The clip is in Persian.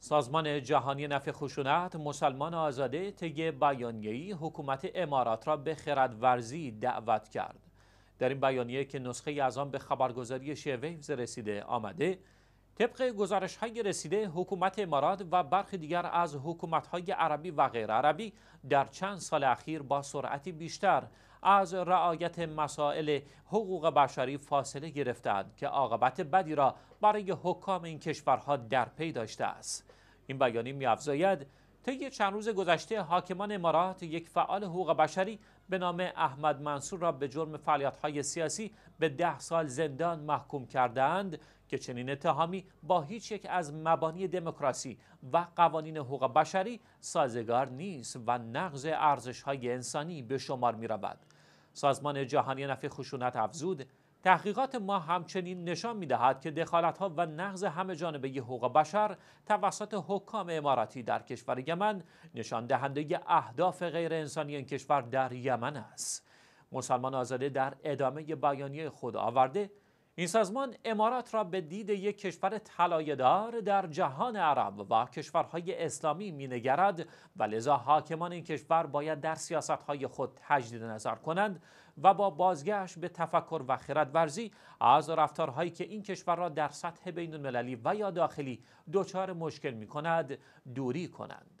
سازمان جهانی نفع خشونت مسلمان آزاده طی بیانیه‌ای حکومت امارات را به خردورزی دعوت کرد در این بیانیه که نسخه از آن به خبرگزاری شیویوز رسیده آمده طبق گزارش های رسیده حکومت امارات و برخی دیگر از حکومت های عربی و غیر عربی در چند سال اخیر با سرعتی بیشتر از رعایت مسائل حقوق بشری فاصله گرفتند که عاقبت بدی را برای حکام این کشورها در پی داشته است این بیانیه میافزاید طی چند روز گذشته حاکمان امارات یک فعال حقوق بشری به نام احمد منصور را به جرم فعالیت‌های سیاسی به ده سال زندان محکوم کردند که چنین اتهامی با هیچ یک از مبانی دموکراسی و قوانین حقوق بشری سازگار نیست و نقض های انسانی به شمار می رود. سازمان جهانی نفع خشونت افزود تحقیقات ما همچنین نشان می دهد که دخالت ها و نقض همه جانبه حقوق بشر توسط حکام اماراتی در کشور یمن نشان دهنده اهداف غیر انسانی این کشور در یمن است. مسلمان آزاده در ادامه بیانیه خود آورده این سازمان امارات را به دید یک کشور طلایهدار در جهان عرب و کشورهای اسلامی مینگرد و لذا حاکمان این کشور باید در سیاستهای خود تجدید نظر کنند و با بازگشت به تفکر و خردورزی از رفتارهایی که این کشور را در سطح بین المللی و یا داخلی دچار مشکل می کند دوری کنند.